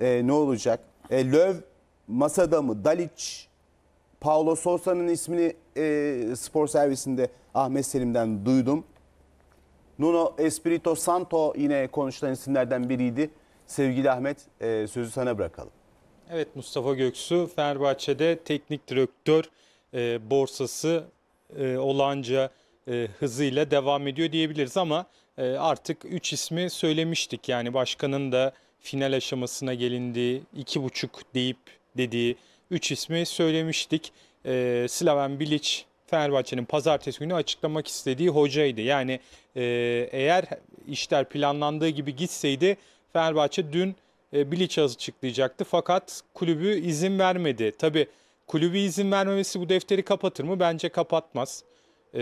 e, ne olacak? E, Löv masada mı? Dalic, Paulo Sousa'nın ismini e, spor servisinde Ahmet Selim'den duydum. Nuno Espirito Santo yine konuşulan isimlerden biriydi. Sevgili Ahmet e, sözü sana bırakalım. Evet Mustafa Göksu Fenerbahçe'de teknik direktör e, borsası e, olanca e, hızıyla devam ediyor diyebiliriz ama e, artık 3 ismi söylemiştik. Yani başkanın da final aşamasına gelindiği, iki buçuk deyip dediği üç ismi söylemiştik. E, Slaven Bilic Fenerbahçe'nin pazartesi günü açıklamak istediği hocaydı. Yani e, eğer işler planlandığı gibi gitseydi Fenerbahçe dün e, Bilic'i açıklayacaktı. Fakat kulübü izin vermedi. Tabi kulübü izin vermemesi bu defteri kapatır mı? Bence kapatmaz. E,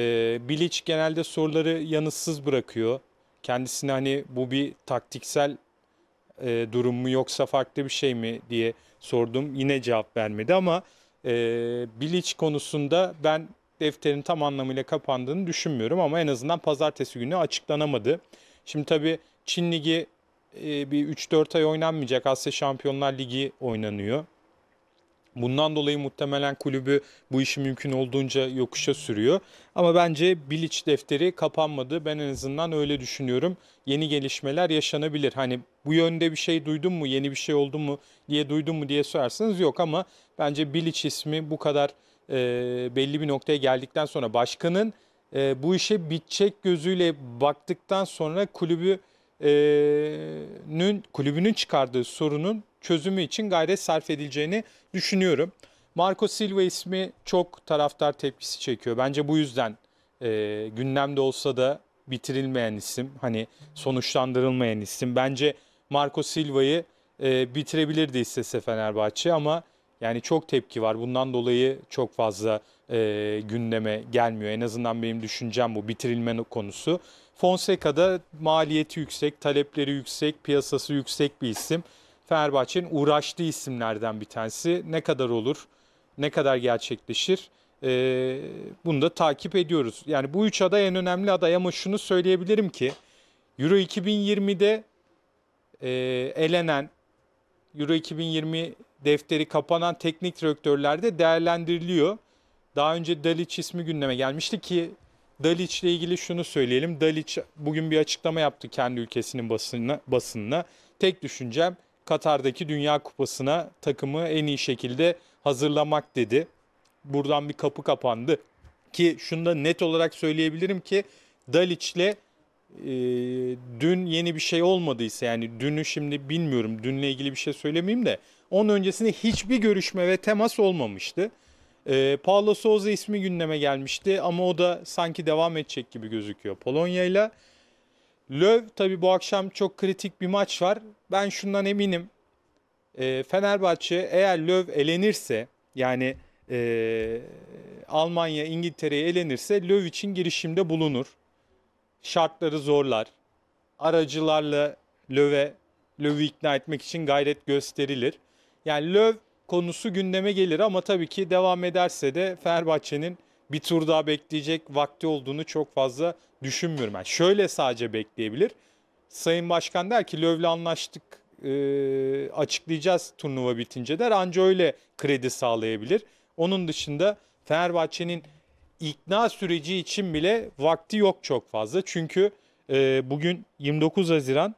Bilic genelde soruları yanıtsız bırakıyor. Kendisine hani bu bir taktiksel e, durum mu yoksa farklı bir şey mi diye sordum. Yine cevap vermedi ama e, Bilic konusunda ben defterin tam anlamıyla kapandığını düşünmüyorum ama en azından pazartesi günü açıklanamadı. Şimdi tabii Çin Ligi e, bir 3-4 ay oynanmayacak. Asya Şampiyonlar Ligi oynanıyor. Bundan dolayı muhtemelen kulübü bu işi mümkün olduğunca yokuşa sürüyor. Ama bence Bilic defteri kapanmadı. Ben en azından öyle düşünüyorum. Yeni gelişmeler yaşanabilir. Hani bu yönde bir şey duydun mu, yeni bir şey oldu mu diye duydun mu diye sorarsanız yok ama bence Bilic ismi bu kadar e, belli bir noktaya geldikten sonra başkanın e, bu işe bitecek gözüyle baktıktan sonra kulübü e, nün, kulübünün çıkardığı sorunun çözümü için gayret sarf edileceğini düşünüyorum. Marco Silva ismi çok taraftar tepkisi çekiyor. Bence bu yüzden e, gündemde olsa da bitirilmeyen isim, hani sonuçlandırılmayan isim. Bence Marco Silva'yı e, bitirebilirdi istese Fenerbahçe ama yani çok tepki var. Bundan dolayı çok fazla e, gündeme gelmiyor. En azından benim düşüncem bu bitirilme konusu. Fonseca'da maliyeti yüksek, talepleri yüksek, piyasası yüksek bir isim. Fenerbahçe'nin uğraştığı isimlerden bir tanesi. Ne kadar olur, ne kadar gerçekleşir e, bunu da takip ediyoruz. Yani bu üç aday en önemli aday ama şunu söyleyebilirim ki Euro 2020'de e, elenen, Euro 2020 defteri kapanan teknik direktörler değerlendiriliyor. Daha önce Dalic ismi gündeme gelmişti ki Dalic ile ilgili şunu söyleyelim. Dalic bugün bir açıklama yaptı kendi ülkesinin basınına. basınına. Tek düşüncem Katar'daki Dünya Kupası'na takımı en iyi şekilde hazırlamak dedi. Buradan bir kapı kapandı. Ki şunu da net olarak söyleyebilirim ki Dalic'le e, dün yeni bir şey olmadıysa yani dünü şimdi bilmiyorum dünle ilgili bir şey söylemeyeyim de onun öncesinde hiçbir görüşme ve temas olmamıştı. E, Paulo Souza ismi gündeme gelmişti ama o da sanki devam edecek gibi gözüküyor Polonya'yla. ile. Löv tabii bu akşam çok kritik bir maç var. Ben şundan eminim. E, Fenerbahçe eğer Löv elenirse yani e, Almanya İngiltere'ye elenirse Löv için girişimde bulunur. Şartları zorlar. Aracılarla Löv'e Löw'ü ikna etmek için gayret gösterilir. Yani Löv konusu gündeme gelir ama tabii ki devam ederse de Fenerbahçe'nin bir tur daha bekleyecek vakti olduğunu çok fazla düşünmüyorum. Yani şöyle sadece bekleyebilir. Sayın Başkan der ki Löv'le anlaştık e, açıklayacağız turnuva bitince der. Anca öyle kredi sağlayabilir. Onun dışında Fenerbahçe'nin ikna süreci için bile vakti yok çok fazla. Çünkü e, bugün 29 Haziran,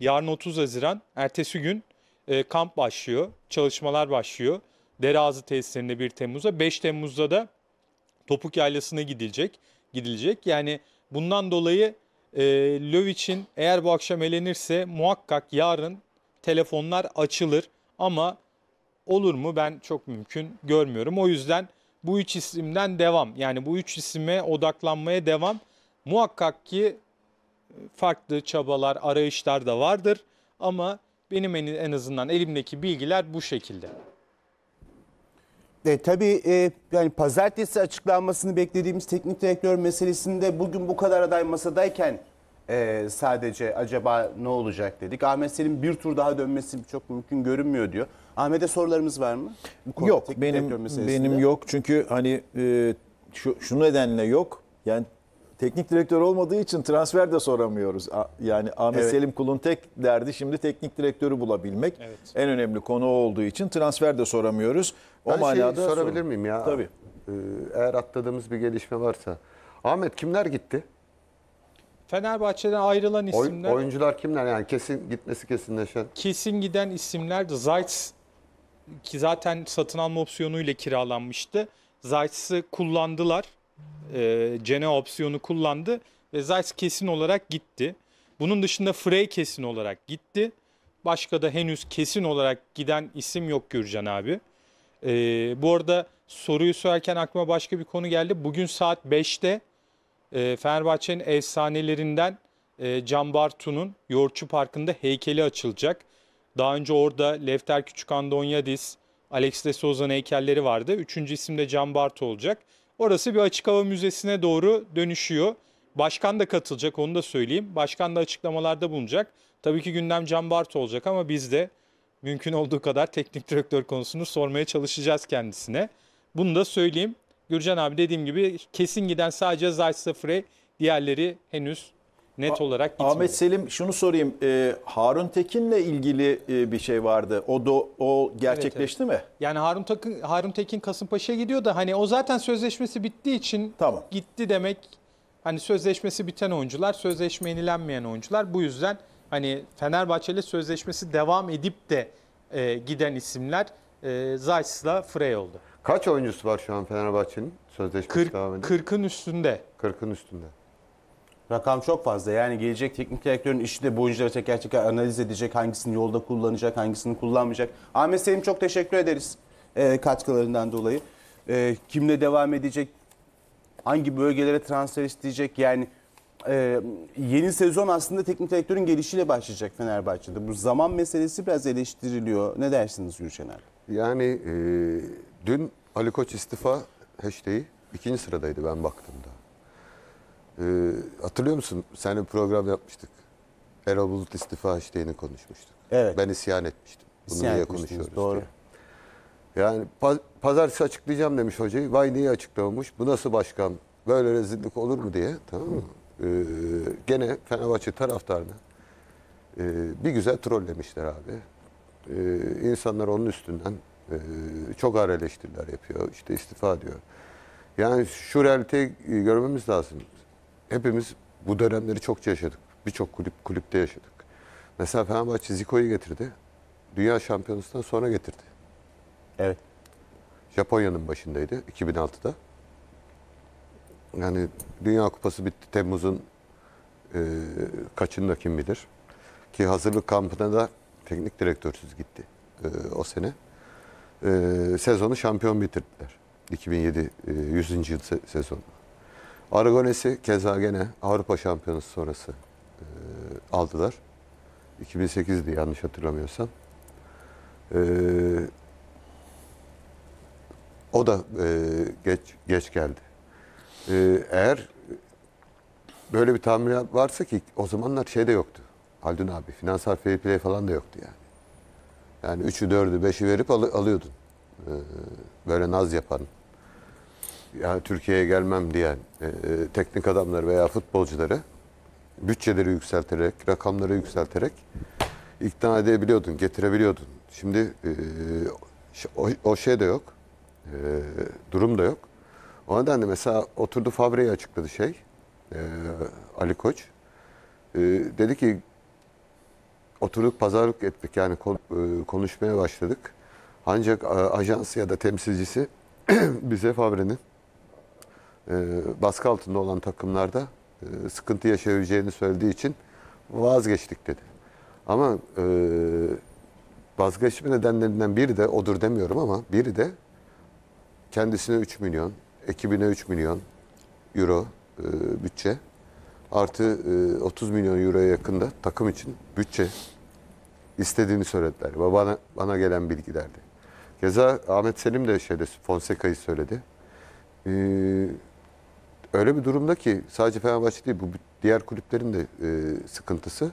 yarın 30 Haziran, ertesi gün e, kamp başlıyor, çalışmalar başlıyor. Derazı tesislerinde 1 Temmuz'da, 5 Temmuz'da da Topuk Yaylası'na gidilecek. Gidilecek. Yani bundan dolayı e, Löw'in eğer bu akşam elenirse muhakkak yarın telefonlar açılır ama olur mu ben çok mümkün görmüyorum. O yüzden bu üç isimden devam. Yani bu üç isime odaklanmaya devam. Muhakkak ki e, farklı çabalar, arayışlar da vardır ama benim en azından elimdeki bilgiler bu şekilde. E, tabii e, yani pazartesi açıklanmasını beklediğimiz teknik direktör meselesinde bugün bu kadar aday masadayken e, sadece acaba ne olacak dedik. Ahmet Selim bir tur daha dönmesi çok mümkün görünmüyor diyor. Ahmet'e sorularımız var mı? Bu konuda, yok benim benim yok çünkü hani e, şu, şu nedenle yok. Yani teknik direktör olmadığı için transfer de soramıyoruz. Yani Ahmet evet. Selim Kul'un tek derdi şimdi teknik direktörü bulabilmek. Evet. En önemli konu olduğu için transfer de soramıyoruz. O ben manada şey sorabilir sor miyim ya? Tabii. Ee, eğer atladığımız bir gelişme varsa. Ahmet kimler gitti? Fenerbahçe'den ayrılan isimler. Oy, oyuncular kimler yani kesin gitmesi kesinleşen? Kesin giden isimler Zayt ki zaten satın alma opsiyonuyla kiralanmıştı. Zayt'sı kullandılar e, Cene opsiyonu kullandı ve Zeiss kesin olarak gitti. Bunun dışında Frey kesin olarak gitti. Başka da henüz kesin olarak giden isim yok Gürcan abi. E, bu arada soruyu sorarken aklıma başka bir konu geldi. Bugün saat 5'te e, Fenerbahçe'nin efsanelerinden e, Can Bartu'nun Yoğurtçu Parkı'nda heykeli açılacak. Daha önce orada Lefter Küçük Andonyadis, Alex de Souza'nın heykelleri vardı. Üçüncü isim de Can Bartu olacak. Orası bir açık hava müzesine doğru dönüşüyor. Başkan da katılacak onu da söyleyeyim. Başkan da açıklamalarda bulunacak. Tabii ki gündem Can Bart olacak ama biz de mümkün olduğu kadar teknik direktör konusunu sormaya çalışacağız kendisine. Bunu da söyleyeyim. Gürcan abi dediğim gibi kesin giden sadece Zayt Safre, diğerleri henüz net olarak gitmiyor. Ahmet Selim şunu sorayım. E, Harun Tekin'le ilgili e, bir şey vardı. O do, o gerçekleşti mi? Yani Harun Tekin Harun Tekin Kasımpaşa'ya gidiyor da hani o zaten sözleşmesi bittiği için Tamam. gitti demek. Hani sözleşmesi biten oyuncular, sözleşme yenilenmeyen oyuncular. Bu yüzden hani Fenerbahçe'yle sözleşmesi devam edip de e, giden isimler e, Zayt'la Frey oldu. Kaç oyuncusu var şu an Fenerbahçe'nin sözleşmesi devam ediyor? 40'ın üstünde. 40'ın üstünde. Rakam çok fazla. Yani gelecek teknik direktörün işi de bu oyuncuları teker teker analiz edecek. Hangisini yolda kullanacak, hangisini kullanmayacak. Ahmet Selim çok teşekkür ederiz e, katkılarından dolayı. E, kimle devam edecek, hangi bölgelere transfer isteyecek yani e, yeni sezon aslında teknik direktörün gelişiyle başlayacak Fenerbahçe'de. Bu zaman meselesi biraz eleştiriliyor. Ne dersiniz Gülşen abi? Yani e, dün Ali Koç istifa hashtag'i ikinci sıradaydı ben baktığımda. Ee, hatırlıyor musun? Seninle program yapmıştık. Erol Bulut istifa işleyini konuşmuştuk. Evet. Ben isyan etmiştim. Bunu İsyan niye konuşuyoruz doğru. diye. Yani pa- pazartesi açıklayacağım demiş hocayı. Vay niye açıklamamış? Bu nasıl başkan? Böyle rezillik olur mu diye. Tamam mı? Ee, gene Fenerbahçe taraftarını e, bir güzel trollemişler abi. Ee, insanlar onun üstünden e, çok ağır eleştiriler yapıyor. İşte istifa diyor. Yani şu realiteyi e, görmemiz lazım hepimiz bu dönemleri çok yaşadık. Birçok kulüp kulüpte yaşadık. Mesela Fenerbahçe Zico'yu getirdi. Dünya Şampiyonasından sonra getirdi. Evet. Japonya'nın başındaydı 2006'da. Yani Dünya Kupası bitti Temmuz'un e, kaçında kim bilir. Ki hazırlık kampına da teknik direktörsüz gitti e, o sene. E, sezonu şampiyon bitirdiler. 2007 e, 100. yıl se sezonu. Aragonesi keza gene Avrupa Şampiyonası sonrası e, aldılar. 2008'di yanlış hatırlamıyorsam. E, o da e, geç geç geldi. E, eğer böyle bir tahmin varsa ki o zamanlar şey de yoktu. Haldun abi finansal fair play falan da yoktu yani. Yani 3'ü 4'ü 5'i verip al, alıyordun. E, böyle naz yapan yani Türkiye'ye gelmem diyen e, e, teknik adamları veya futbolcuları bütçeleri yükselterek, rakamları yükselterek ikna edebiliyordun, getirebiliyordun. Şimdi e, o, o şey de yok. E, durum da yok. O nedenle mesela oturdu Fabre'yi açıkladı şey. E, Ali Koç. E, dedi ki oturduk pazarlık ettik yani e, konuşmaya başladık. Ancak ajans ya da temsilcisi bize Favren'in. E, baskı altında olan takımlarda e, sıkıntı yaşayabileceğini söylediği için vazgeçtik dedi. Ama e, vazgeçme nedenlerinden biri de odur demiyorum ama biri de kendisine 3 milyon, ekibine 3 milyon euro bütçe artı 30 milyon euroya yakında takım için bütçe istediğini söylediler. bana, bana gelen bilgilerdi. Keza Ahmet Selim de şeyde Fonseca'yı söyledi. Ee, öyle bir durumda ki sadece Fenerbahçe değil bu diğer kulüplerin de e, sıkıntısı.